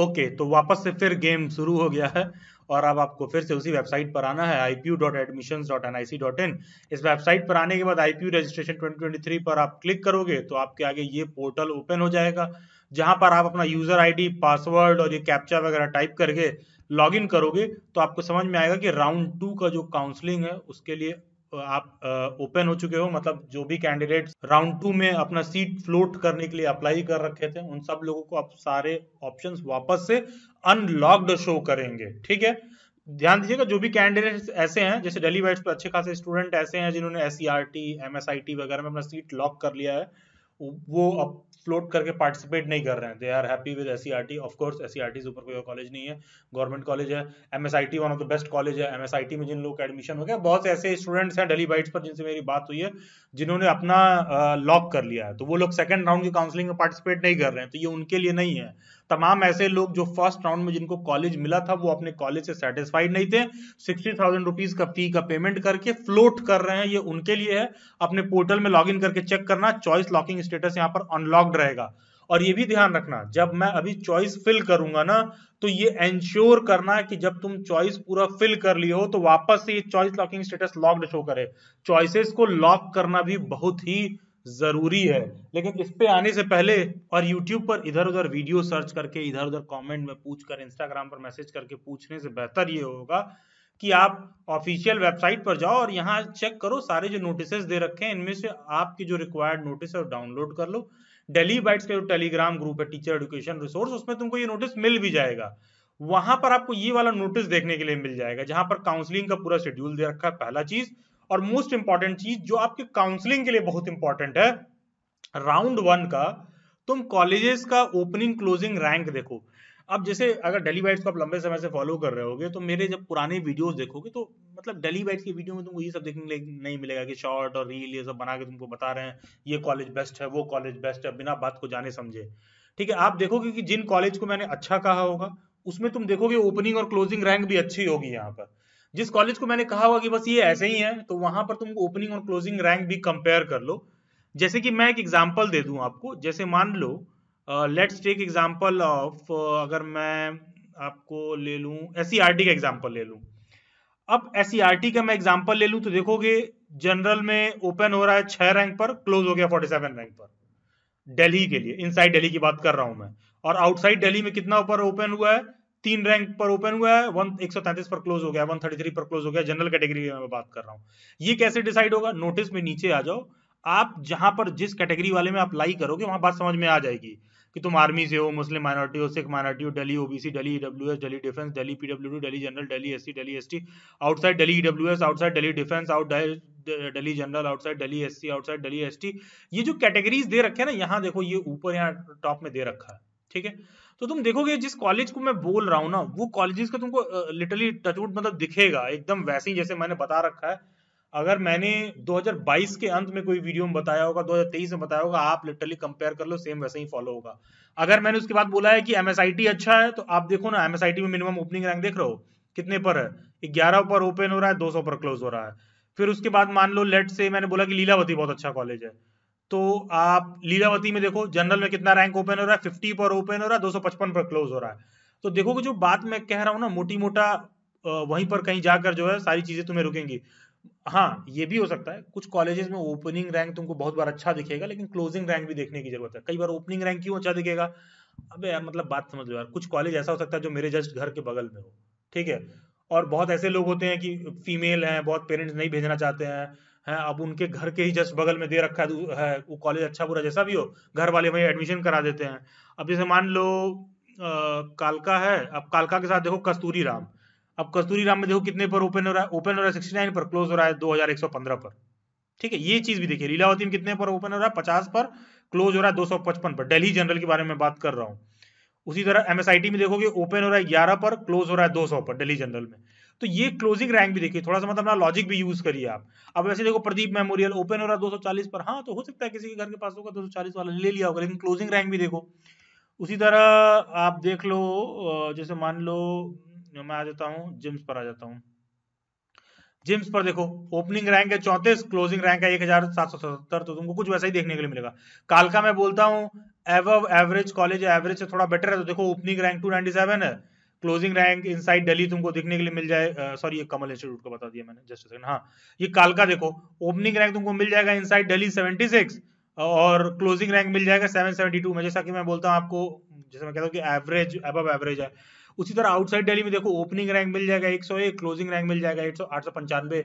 Okay तो वापस से फिर गेम शुरू हो गया है और अब आपको फिर से उसी वेबसाइट पर आना है I P U dot admission dot N I C dot in इस वेबसाइट पर आने के बाद I P U registration twenty twenty three पर आप क्लिक करोगे तो आपके आगे ये पोर्टल ओपन हो जाएगा जहां पर आप अपना यूजर आईडी पासवर्ड और ये कैप्चा वगैरह टाइप करके लॉगिन करोगे तो आपको समझ में आएगा कि राउंड टू का जो काउंसलिंग है उसके लिए आप ओपन हो चुके हो मतलब जो भी कैंडिडेट राउंड टू में अपना सीट फ्लोट करने के लिए अप्लाई कर रखे थे उन सब लोगों को आप सारे ऑप्शन वापस से अनलॉक्ड शो करेंगे ठीक है ध्यान दीजिएगा जो भी कैंडिडेट्स ऐसे हैं जैसे डेली वाइट्स पर अच्छे खासे स्टूडेंट ऐसे हैं जिन्होंने S C R T M S I T वगैरह में अपना सीट लॉक कर लिया है वो अब फ्लोट करके पार्टिसिपेट नहीं कर रहे हैं they are happy with S C R T of course S C R T से ऊपर कोई कॉलेज नहीं है गवर्नमेंट कॉलेज है M S I T one of the best college है एम एस आई टी में जिन लोग का एडमिशन हो गया बहुत से ऐसे स्टूडेंट्स हैं डेली बाइट्स पर जिनसे मेरी बात हुई है जिन्होंने अपना लॉक कर लिया है तो वो लोग सेकेंड राउंड की काउंसलिंग में पार्टिसिपेट नहीं कर रहे हैं तो ये उनके लिए नहीं है तमाम ऐसे लोग जो फर्स्ट राउंड में जिनको कॉलेज मिला था वो अपने कॉलेज से सेटिस्फाइड नहीं थे सिक्सटी थाउजेंड रुपीज का फी का पेमेंट करके फ्लोट कर रहे हैं ये उनके लिए है अपने पोर्टल में लॉग करके चेक करना चॉइस लॉकिंग स्टेटस यहाँ पर अनलॉक्ड रहेगा और ये भी ध्यान रखना जब मैं अभी चॉइस फिल करूंगा ना तो ये एंश्योर करना है कि जब तुम चॉइस पूरा फिल कर लिए हो तो वापस से ये choice locking status locked show करे चॉइसेस को लॉक करना भी बहुत ही ज़रूरी है लेकिन इस पे आने से पहले और YouTube पर इधर उधर वीडियो सर्च करके इधर उधर कमेंट में पूछ कर इंस्टाग्राम पर मैसेज करके पूछने से बेहतर ये होगा कि आप ऑफिशियल वेबसाइट पर जाओ और यहाँ चेक करो सारे जो नोटिस दे रखे हैं इनमें से आपके जो रिक्वायर्ड नोटिस है डाउनलोड कर लो डेली बाइट्स का जो टेलीग्राम ग्रुप है टीचर एडुकेशन रिसोर्स उसमें तुमको ये नोटिस मिल भी जाएगा वहां पर आपको ये वाला नोटिस देखने के लिए मिल जाएगा जहां पर काउंसलिंग का पूरा शेड्यूल दे रखा है पहला चीज़ और मोस्ट इंपॉर्टेंट चीज जो आपके काउंसलिंग के लिए बहुत इंपॉर्टेंट है राउंड वन का तुम कॉलेजेस का ओपनिंग क्लोजिंग रैंक देखो अब जैसे अगर डेली वाइट्स को आप लंबे समय से फॉलो कर रहे होगे तो मेरे जब पुराने वीडियोस देखोगे तो मतलब डेली वाइट्स की वीडियो में तुमको ये सब देखने नहीं मिलेगा कि शॉर्ट और रील ये सब बना के तुमको बता रहे हैं ये कॉलेज बेस्ट है वो कॉलेज बेस्ट है बिना बात को जाने समझे ठीक है आप देखोगे कि जिन कॉलेज को मैंने अच्छा कहा होगा उसमें तुम देखोगे ओपनिंग और क्लोजिंग रैंक भी अच्छी होगी यहाँ पर जिस कॉलेज को मैंने कहा हुआ कि बस ये ऐसे ही है तो वहां पर तुम ओपनिंग और क्लोजिंग रैंक भी कंपेयर कर लो जैसे कि मैं एक एग्जाम्पल दे दू आपको जैसे मान लो लेट्स टेक एग्जाम्पल ऑफ अगर मैं आपको ले लू एस e का एग्जाम्पल ले लू अब एस e का मैं एग्जाम्पल ले लू तो देखोगे जनरल में ओपन हो रहा है छह रैंक पर क्लोज हो गया फोर्टी सेवन रैंक पर दिल्ली के लिए इनसाइड दिल्ली की बात कर रहा हूं मैं और आउटसाइड दिल्ली में कितना ऊपर ओपन हुआ है तीन रैंक पर ओपन हुआ है वन एक सौ पर क्लोज हो गया वन थर्टी थ्री पर क्लोज हो गया जनरल कैटेगरी में मैं बात कर रहा हूँ ये कैसे डिसाइड होगा नोटिस में नीचे आ जाओ आप जहां पर जिस कैटेगरी वाले में अप्लाई करोगे वहां बात समझ में आ जाएगी कि तुम आर्मी से हो मुस्लिम माइनॉरिटी हो सिख माइनॉरिटी हो Delhi OBC Delhi EW S Delhi defence Delhi PW Delhi general Delhi S C Delhi S T outside Delhi EW S outside Delhi defence out Delhi general outside Delhi S C outside Delhi S T ये जो कैटेगरीज दे रखे हैं ना यहाँ देखो ये ऊपर यहाँ टॉप में दे रखा है ठीक है तो तुम देखोगे जिस कॉलेज को मैं बोल रहा हूँ ना वो कॉलेजेस का तुमको लिटरली टचवुड मतलब दिखेगा एकदम वैसे ही जैसे मैंने बता रखा है अगर मैंने 2022 के अंत में कोई वीडियो में बताया होगा 2023 में बताया होगा आप लिटरली कंपेयर कर लो सेम वैसे ही फॉलो होगा अगर मैंने उसके बाद बोला है कि एमएसआईटी अच्छा है तो आप देखो ना एमएसआईटी में मिनिमम ओपनिंग रैंक देख रहे हो कितने पर है ग्यारह पर ओपन हो रहा है दो पर क्लोज हो रहा है फिर उसके बाद मान लो लेट से मैंने बोला कि लीलावती बहुत अच्छा कॉलेज है तो आप लीलावती में देखो जनरल में कितना रैंक ओपन हो रहा है फिफ्टी पर ओपन हो रहा है दो पर क्लोज हो रहा है तो देखो कि जो बात मैं कह रहा हूँ ना मोटी मोटा वहीं पर कहीं जाकर जो है सारी चीजें तुम्हें रुकेंगी हाँ ये भी हो सकता है कुछ कॉलेजेस में ओपनिंग रैंक तुमको बहुत बार अच्छा दिखेगा लेकिन क्लोजिंग रैंक भी देखने की जरूरत है कई बार ओपनिंग रैंक क्यों अच्छा दिखेगा अबे यार मतलब बात समझ लो यार कुछ कॉलेज ऐसा हो सकता है जो मेरे जस्ट घर के बगल में हो ठीक है और बहुत ऐसे लोग होते हैं कि फीमेल हैं बहुत पेरेंट्स नहीं भेजना चाहते हैं है अब उनके घर के ही जस्ट बगल में दे रखा है तो वो कॉलेज अच्छा बुरा जैसा भी हो घर वाले भाई एडमिशन करा देते हैं अब जैसे मान लो आ, कालका है अब कालका के साथ देखो कस्तूरी राम अब कस्तूरी राम में देखो कितने पर ओपन हो रहा है ओपन हो रहा है सिक्सटी नाइन पर क्लोज हो रहा है दो हजार एक सौ पंद्रह पर ठीक है ये चीज भी देखिए लीलावती में कितने पर ओपन हो रहा है पचास पर क्लोज हो रहा है दो सौ पचपन पर डेली जनरल के बारे में बात कर रहा हूँ उसी तरह एमएसआईटी में देखोगे ओपन हो रहा है ग्यारह पर क्लोज हो रहा है दो सौ पर डेली जनरल में तो ये क्लोजिंग रैंक भी देखिए थोड़ा सा मतलब ना लॉजिक भी यूज करिए आप अब वैसे देखो प्रदीप मेमोरियल ओपन हो रहा 240 पर हाँ तो हो सकता है किसी के घर के पास होगा दो वाला ले लिया होगा लेकिन क्लोजिंग रैंक भी देखो उसी तरह आप देख लो जैसे मान लो मैं आ जाता हूँ जिम्स पर आ जाता हूँ जिम्स पर देखो ओपनिंग रैंक है चौंतीस क्लोजिंग रैंक है एक हजार सात सौ सत्तर तो तुमको कुछ वैसा ही देखने के लिए मिलेगा कालका मैं बोलता हूँ एवव एवरेज कॉलेज एवरेज से थोड़ा बेटर है तो देखो opening rank two ninety seven है closing rank inside Delhi तुमको देखने के लिए मिल जाए सॉरी ये कमल इंस्टीट्यूट को बता दिया मैंने जस्ट सेकंड हाँ ये कालका देखो ओपनिंग रैंक तुमको मिल जाएगा इनसाइड दिल्ली 76 और क्लोजिंग रैंक मिल जाएगा सेवन 772 में जैसा कि मैं बोलता हूँ आपको जैसे मैं कहता हूँ कि एवरेज अब एवरेज है उसी तरह आउटसाइड डेली में देखो ओपनिंग रैंक मिल जाएगा एक सौ एक क्लोजिंग रैंक मिल जाएगा एट आठ सौ पंचानवे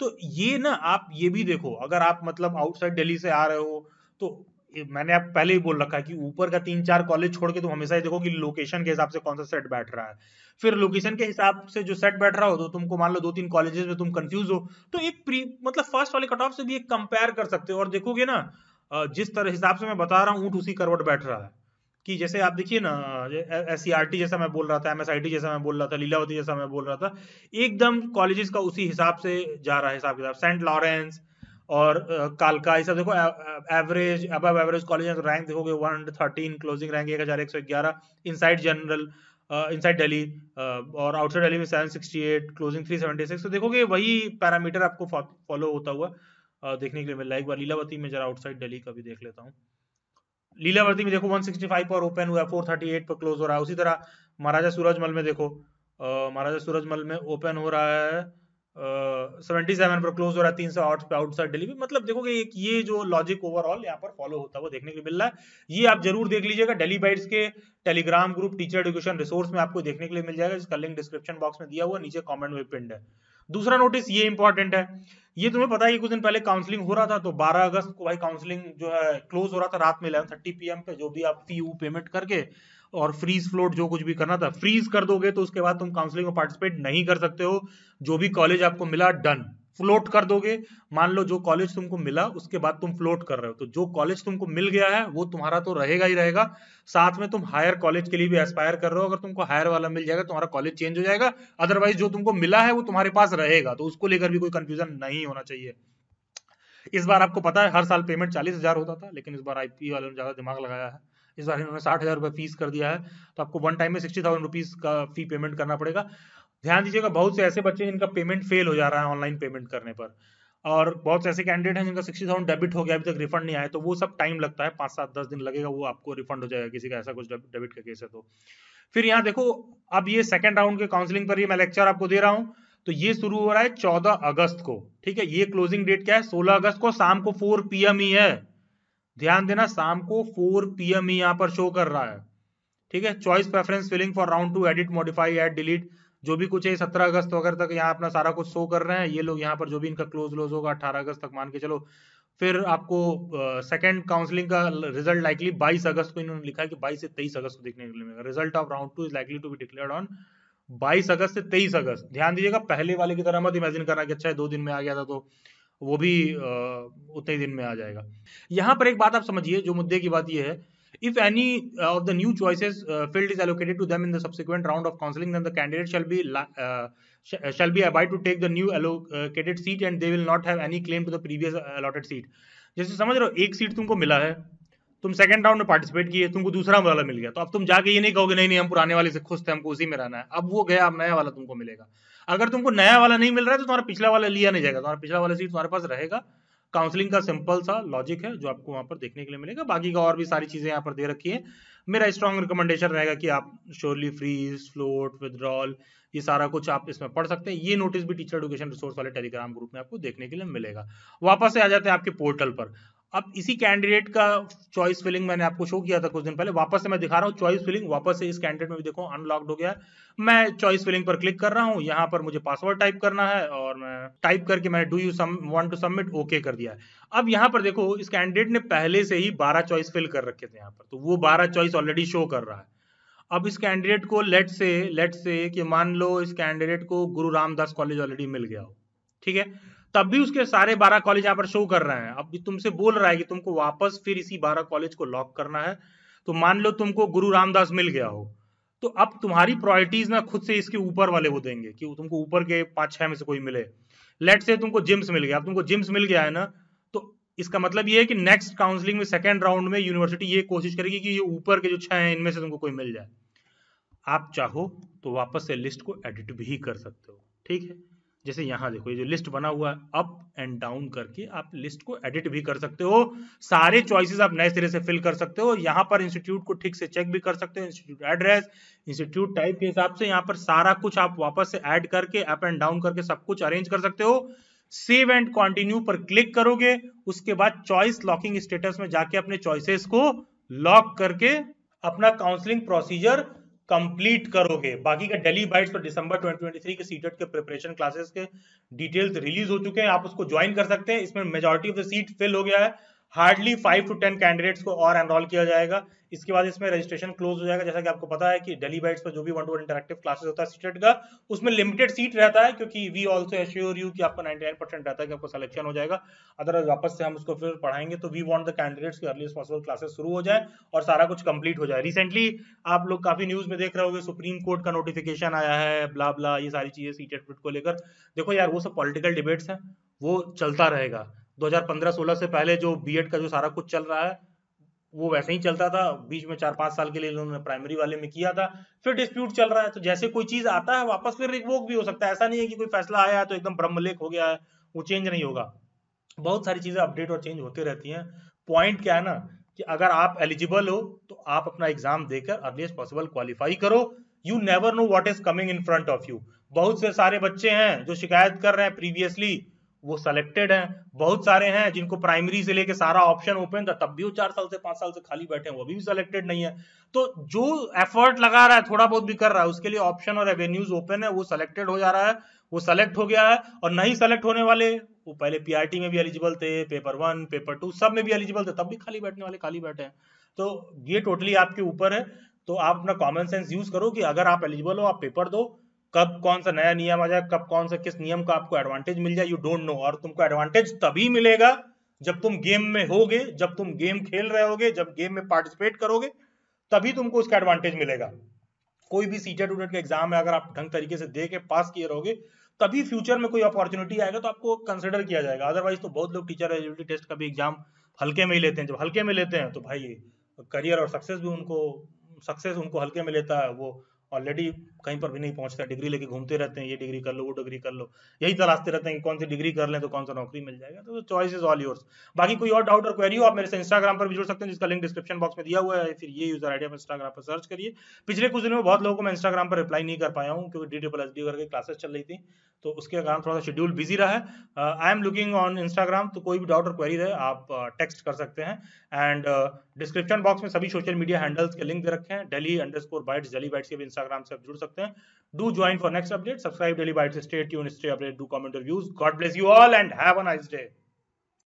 तो ये ना आप ये भी देखो अगर आप मतलब आउटसाइड डेली से आ रहे हो तो मैंने आप पहले ही बोल रखा है कि ऊपर का तीन चार कॉलेज छोड़ के तुम हमेशा ही देखो कि लोकेशन के हिसाब से कौन सा सेट बैठ रहा है फिर लोकेशन के हिसाब से जो सेट बैठ रहा हो तो तुमको मान लो दो तीन कॉलेजेस में तुम कंफ्यूज हो तो एक प्री मतलब फर्स्ट वाले कट ऑफ से भी एक कंपेयर कर सकते हो और देखोगे ना जिस तरह हिसाब से मैं बता रहा हूँ ऊँट उसी करवट बैठ रहा है कि जैसे आप देखिए ना एस सी आर टी जैसा मैं बोल रहा था एम एस आई टी जैसा मैं बोल रहा था लीलावती जैसा मैं बोल रहा था एकदम कॉलेजेस का उसी हिसाब से जा रहा है हिसाब किताब सेंट लॉरेंस और कालका ये सब देखो एवरेज अब एवरेज कॉलेज तो रैंक देखोगे थर्टीन क्लोजिंग रैंक एक हज़ार एक सौ ग्यारह inside general side Delhi और आउटसाइड डेली में एट क्लोजिंग सिक्स तो देखोगे वही पैरामीटर आपको फॉलो होता हुआ देखने के लिए मिल रहा है एक बार लीलावती में जरा आउटसाइड डेली का भी देख लेता हूँ लीलावती में देखो 165 पर ओपन हुआ 438 पर क्लोज हो रहा है उसी तरह महाराजा सूरजमल में देखो महाराजा सूरजमल में ओपन हो रहा है सेवेंटी सेवन पर क्लोज हो रहा है तीन सौ आउट पे आउटसाइड डिलीवरी मतलब देखो कि एक ये जो लॉजिक ओवरऑल यहाँ पर फॉलो होता है वो देखने को मिल रहा है ये आप जरूर देख लीजिएगा डेली बाइट्स के Telegram group teacher education resource में आपको देखने के लिए मिल जाएगा जिसका लिंक डिस्क्रिप्शन बॉक्स में दिया हुआ नीचे कॉमेंट में पिंड है दूसरा नोटिस ये इंपॉर्टेंट है ये तुम्हें पता है कुछ दिन पहले काउंसलिंग हो रहा था तो 12 अगस्त को भाई काउंसलिंग जो है क्लोज हो रहा था रात में इलेवन थर्टी पीएम पे जो भी आप फी पेमेंट करके और फ्रीज फ्लोट जो कुछ भी करना था फ्रीज कर दोगे तो उसके बाद तुम काउंसलिंग में पार्टिसिपेट नहीं कर सकते हो जो भी कॉलेज आपको मिला डन फ्लोट कर दोगे मान लो जो कॉलेज तुमको मिला उसके बाद तुम फ्लोट कर रहे हो तो जो कॉलेज तुमको मिल गया है वो तुम्हारा तो रहेगा ही रहेगा साथ में तुम हायर कॉलेज के लिए भी एस्पायर कर रहे हो अगर तुमको हायर वाला मिल जाएगा तुम्हारा कॉलेज चेंज हो जाएगा अदरवाइज जो तुमको मिला है वो तुम्हारे पास रहेगा तो उसको लेकर भी कोई कंफ्यूजन नहीं होना चाहिए इस बार आपको पता है हर साल पेमेंट चालीस हजार होता था लेकिन इस बार आईपी वालों ने ज्यादा दिमाग लगाया है इस बार इन्होंने साठ हज़ार रुपये फीस कर दिया है तो आपको वन टाइम में सिक्सटी थाउजेंड रुपीज़ का फी पेमेंट करना पड़ेगा ध्यान दीजिएगा बहुत से ऐसे बच्चे जिनका पेमेंट फेल हो जा रहा है ऑनलाइन पेमेंट करने पर और बहुत से ऐसे कैंडिडेट हैं जिनका सिक्सटी थाउजेंड डेबिट हो गया अभी तक रिफंड नहीं आया तो वो सब टाइम लगता है पाँच सात दस दिन लगेगा वो आपको रिफंड हो जाएगा किसी का ऐसा कुछ डेबिट का केस है तो फिर यहाँ देखो अब ये सेकंड राउंड के काउंसलिंग पर ये मैं लेक्चर आपको दे रहा हूँ तो ये शुरू हो रहा है चौदह अगस्त को ठीक है ये क्लोजिंग डेट क्या है सोलह अगस्त को शाम को फोर पीएम ही है ध्यान देना शाम को फोर पीएम ही यहां पर शो कर रहा है ठीक है choice preference filling for round two edit modify add delete जो भी कुछ है सत्रह अगस्त वगैरह तक यहाँ अपना सारा कुछ शो कर रहे हैं ये लोग यहाँ पर जो भी इनका क्लोज क्लोज होगा अट्ठारह अगस्त तक मान के चलो फिर आपको सेकंड uh, काउंसलिंग का रिजल्ट लाइकली 22 अगस्त को इन्होंने लिखा है कि 22 से 23 अगस्त को देखने के लिए मिलेगा result of round two is likely to be declared on 22 August से 23 अगस्त ध्यान दीजिएगा पहले वाले की तरह मत इमेजिन करना कि अच्छा है दो दिन में आ गया था तो वो भी उतने दिन में आ जाएगा यहाँ पर एक बात आप समझिए जो मुद्दे की बात यह है If any of the new choices uh, field is allocated to them in the subsequent round of counselling, then the candidate shall be uh, sh shall be abide to take the new allocated seat and they will not have any claim to the previous allotted seat. जैसे समझ रहे हो एक seat तुमको मिला है तुम second round में पार्टिसिपेट किए तुमको दूसरा वाला मिल गया तो अब तुम जाके ये नहीं कहोगे नहीं नहीं हम पुराने वाले से खुश थे हमको उसी में रहना है अब वो गया अब नया वाला तुमको मिलेगा अगर तुमको नया वाला नहीं मिल रहा है तो तुम्हारा पिछला वाला लिया नहीं जाएगा तुम्हारा पिछला वाला सीट तुम्हारे पास रहेगा काउंसलिंग का सिंपल सा लॉजिक है जो आपको वहां पर देखने के लिए मिलेगा बाकी का और भी सारी चीजें यहाँ पर दे रखी है मेरा स्ट्रॉन्ग रिकमेंडेशन रहेगा कि आप श्योरली फ्रीज फ्लोट विदड्रॉल ये सारा कुछ आप इसमें पढ़ सकते हैं ये नोटिस भी टीचर एडुकेशन रिसोर्स वाले टेलीग्राम ग्रुप में आपको देखने के लिए मिलेगा वापस से आ जाते हैं आपके पोर्टल पर अब इसी कैंडिडेट का चॉइस फिलिंग मैंने आपको शो किया था कुछ दिन पहले वापस से मैं दिखा रहा हूँ चॉइस फिलिंग वापस से इस कैंडिडेट में भी देखो अनलॉक्ड हो गया मैं चॉइस फिलिंग पर क्लिक कर रहा हूँ यहाँ पर मुझे पासवर्ड टाइप करना है और मैं टाइप करके मैंने do you want to submit okay कर दिया है अब यहाँ पर देखो इस कैंडिडेट ने पहले से ही बारह चॉइस फिल कर रखे थे यहाँ पर तो वो बारह चॉइस ऑलरेडी शो कर रहा है अब इस कैंडिडेट को लेट से लेट से कि मान लो इस कैंडिडेट को गुरु रामदास कॉलेज ऑलरेडी मिल गया हो ठीक है तब भी उसके सारे बारह कॉलेज यहाँ पर शो कर रहे हैं अब तुमसे बोल रहा है कि तुमको वापस फिर इसी बारह कॉलेज को लॉक करना है तो मान लो तुमको गुरु रामदास मिल गया हो तो अब तुम्हारी प्रायोरिटीज ना खुद से इसके ऊपर वाले वो देंगे कि तुमको ऊपर के पांच छह में से कोई मिले लेट से तुमको जिम्स मिल गया अब तुमको जिम्स मिल गया है ना तो इसका मतलब ये है कि नेक्स्ट काउंसलिंग में सेकेंड राउंड में यूनिवर्सिटी ये कोशिश करेगी कि ये ऊपर के जो छह हैं इनमें से तुमको कोई मिल जाए आप चाहो तो वापस से लिस्ट को एडिट भी कर सकते हो ठीक है जैसे यहाँ देखो ये जो लिस्ट बना हुआ है अप एंड डाउन करके आप लिस्ट को एडिट भी कर सकते हो सारे चॉइसेस आप नए सिरे से फिल कर सकते हो यहाँ पर इंस्टीट्यूट को ठीक से चेक भी कर सकते हो इंस्टीट्यूट एड्रेस इंस्टीट्यूट टाइप के हिसाब से यहाँ पर सारा कुछ आप वापस से ऐड करके अप एंड डाउन करके सब कुछ अरेंज कर सकते हो सेव एंड कॉन्टिन्यू पर क्लिक करोगे उसके बाद चॉइस लॉकिंग स्टेटस में जाके अपने चॉइसेस को लॉक करके अपना काउंसलिंग प्रोसीजर कंप्लीट करोगे बाकी का डेली बाइट्स पर दिसंबर 2023 के सीटेट तो के प्रिपरेशन क्लासेस के डिटेल्स रिलीज हो चुके हैं आप उसको ज्वाइन कर सकते हैं इसमें majority of the seat fill हो गया है hardly five to ten candidates को और एनरोल किया जाएगा इसके बाद इसमें रजिस्ट्रेशन क्लोज हो जाएगा जैसा कि आपको पता है कि डेली बाइट्स पर जो भी one to one interactive classes होता है स्टेट e का उसमें लिमिटेड सीट रहता है क्योंकि वी ऑल्सो एश्योर यू कि आपका 99 परसेंट रहता है कि आपको सिलेक्शन हो जाएगा अदरवाइज वापस से हम उसको फिर पढ़ाएंगे तो वी वॉन्ट द कैंडिडेट्स की अर्लीस्ट पॉसिबल क्लासेस शुरू हो जाए और सारा कुछ कंप्लीट हो जाए रिसेंटली आप लोग काफी न्यूज में देख रहे होगे सुप्रीम कोर्ट का नोटिफिकेशन आया है ब्ला ब्ला ये सारी चीजें सीटेट e को लेकर देखो यार वो सब पॉलिटिकल डिबेट्स हैं वो चलता रहेगा 2015-16 से पहले जो बी का जो सारा कुछ चल रहा है वो वैसे ही चलता था बीच में चार पांच साल के लिए उन्होंने प्राइमरी वाले में किया था फिर डिस्प्यूट चल रहा है तो जैसे कोई चीज आता है वापस फिर रिवोक भी हो सकता है ऐसा नहीं है कि कोई फैसला आया है तो एकदम ब्रह्मलेख हो गया है वो चेंज नहीं होगा बहुत सारी चीजें अपडेट और चेंज होती रहती हैं पॉइंट क्या है ना कि अगर आप एलिजिबल हो तो आप अपना एग्जाम देकर अर्लीस्ट पॉसिबल क्वालिफाई करो you never know what is coming in front of you बहुत से सारे बच्चे हैं जो शिकायत कर रहे हैं प्रीवियसली वो सेलेक्टेड हैं बहुत सारे हैं जिनको प्राइमरी से लेके सारा ऑप्शन ओपन था तब भी वो चार साल से पांच साल से खाली बैठे हैं वो अभी भी सेलेक्टेड नहीं है तो जो एफर्ट लगा रहा है थोड़ा बहुत भी कर रहा है उसके लिए ऑप्शन और एवेन्यूज ओपन है वो सेलेक्टेड हो जा रहा है वो सेलेक्ट हो गया है और नहीं सेलेक्ट होने वाले वो पहले पीआरटी में भी एलिजिबल थे पेपर वन पेपर टू सब में भी एलिजिबल थे तब भी खाली बैठने वाले खाली बैठे हैं तो ये टोटली आपके ऊपर है तो आप अपना कॉमन सेंस यूज करो कि अगर आप एलिजिबल हो आप पेपर दो कब कौन सा नया नियम आ जाए कब कौन सा किस नियम का आपको एडवांटेज मिल जाए यू डोंट नो और तुमको एडवांटेज तभी मिलेगा जब तुम गेम में होगे जब तुम गेम खेल रहे होगे जब गेम में पार्टिसिपेट करोगे तभी तुमको उसका एडवांटेज मिलेगा कोई भी सीटेट उटेट का एग्जाम है अगर आप ढंग तरीके से दे के पास किए रहोगे तभी फ्यूचर में कोई अपॉर्चुनिटी आएगा तो आपको कंसिडर किया जाएगा अदरवाइज तो बहुत लोग टीचर एलिजिबिलिटी टेस्ट का भी एग्जाम हल्के में ही लेते हैं जब हल्के में लेते हैं तो भाई करियर और सक्सेस भी उनको सक्सेस उनको हल्के में लेता है वो ऑलरेडी कहीं पर भी नहीं पहुंचता डिग्री लेके घूमते रहते हैं ये डिग्री कर लो वो डिग्री कर लो यही तलाशते रहते हैं कि कौन सी डिग्री कर लें तो कौन सा नौकरी मिल जाएगा तो चॉइस इज ऑल योर्स बाकी कोई और डाउट और क्वेरी हो आप मेरे से इंस्टाग्राम पर भी जुड़ सकते हैं जिसका लिंक डिस्क्रिप्शन बॉक्स में दिया हुआ है फिर ये यूजर आइडिया इंस्टाग्राम पर सर्च करिए पिछले कुछ दिनों में बहुत लोगों को मैं इंस्टाग्राम पर रिप्लाई नहीं कर पाया हूँ क्योंकि डी डबल एस डी करके क्लासेस चल रही थी तो उसके कारण थोड़ा सा शेड्यूल बिजी रहा है I am looking on Instagram तो कोई भी डाउट और क्वेरी रहे आप टेक्स्ट कर सकते हैं एंड डिस्क्रिप्शन बॉक्स में सभी सोशल मीडिया हैंडल्स के लिंक दे रखे हैं daily underscore bytes daily bytes के भी इंस्टाग्राम से आप जुड़ सकते हैं सकते हैं do join for next update subscribe daily byte stay tune stay update do comment और views God bless you all and have a nice day